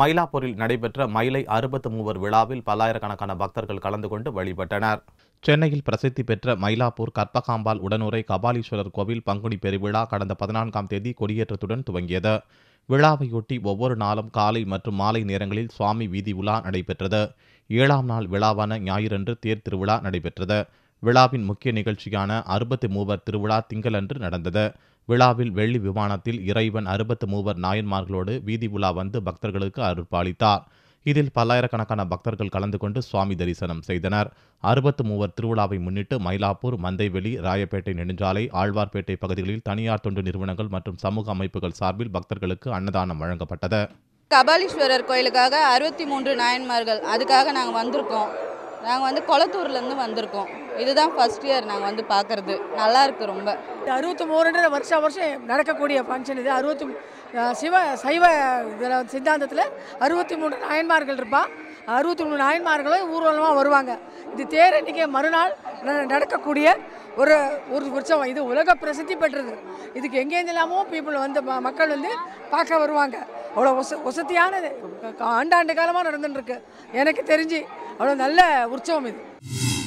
மயிலாப்பூரில் நடைபெற்ற மயிலை அறுபத்து மூவர் விழாவில் பல்லாயிரக்கணக்கான பக்தர்கள் கலந்து கொண்டு வழிபட்டனர் சென்னையில் பிரசித்தி பெற்ற மயிலாப்பூர் கற்பகாம்பாள் உடனுரை கபாலீஸ்வரர் கோவில் பங்குனி பெருவிழா கடந்த பதினான்காம் தேதி கொடியேற்றத்துடன் துவங்கியது விழாவையொட்டி ஒவ்வொரு நாளும் காலை மற்றும் மாலை நேரங்களில் சுவாமி வீதி உலா நடைபெற்றது ஏழாம் நாள் விழாவான ஞாயிறன்று தேர் திருவிழா நடைபெற்றது விழாவின் முக்கிய நிகழ்ச்சியான அறுபத்தி மூவர் திருவிழா திங்களன்று நடந்தது விழாவில் வெள்ளி விமானத்தில் இறைவன் அறுபத்து மூவர் நாயன்மார்களோடு வீதி உலா வந்து பக்தர்களுக்கு அளித்தார் இதில் பல்லாயிரக்கணக்கான பக்தர்கள் கலந்து கொண்டு சுவாமி தரிசனம் செய்தனர் அறுபத்து மூவர் திருவிழாவை முன்னிட்டு மயிலாப்பூர் மந்தைவெளி ராயப்பேட்டை நெடுஞ்சாலை ஆழ்வார்பேட்டை பகுதிகளில் தனியார் தொண்டு நிறுவனங்கள் மற்றும் சமூக அமைப்புகள் சார்பில் பக்தர்களுக்கு அன்னதானம் வழங்கப்பட்டது கபாலீஸ்வரர் கோயிலுக்காக அறுபத்தி மூன்று நாயன்மார்கள் அதுக்காக நாங்கள் வந்திருக்கோம் நாங்கள் வந்து கொளத்தூர்லேருந்து வந்திருக்கோம் இதுதான் ஃபஸ்ட் இயர் நாங்கள் வந்து பார்க்குறது நல்லா இருக்குது ரொம்ப அறுபத்தி மூணுன்ற வருஷம் வருஷம் நடக்கக்கூடிய ஃபங்க்ஷன் இது அறுபத்தி சிவ சைவ இதில் சித்தாந்தத்தில் அறுபத்தி மூணு நாயன்மார்கள் இருப்பா அறுபத்தி மூணு நாயன்மார்களும் ஊர்வலமாக வருவாங்க இது தேர் அன்றைக்கி மறுநாள் நடக்கக்கூடிய ஒரு ஒரு உற்சவம் இது உலக பிரசித்தி பெற்றது இதுக்கு எங்கேருந்து இல்லாமல் பீப்புள் வந்து மக்கள் வந்து பார்க்க வருவாங்க அவ்வளோ ஒச வசதியான ஆண்டாண்டு காலமாக நடந்துட்டுருக்கு எனக்கு தெரிஞ்சு அவ்வளோ நல்ல உற்சவம் இது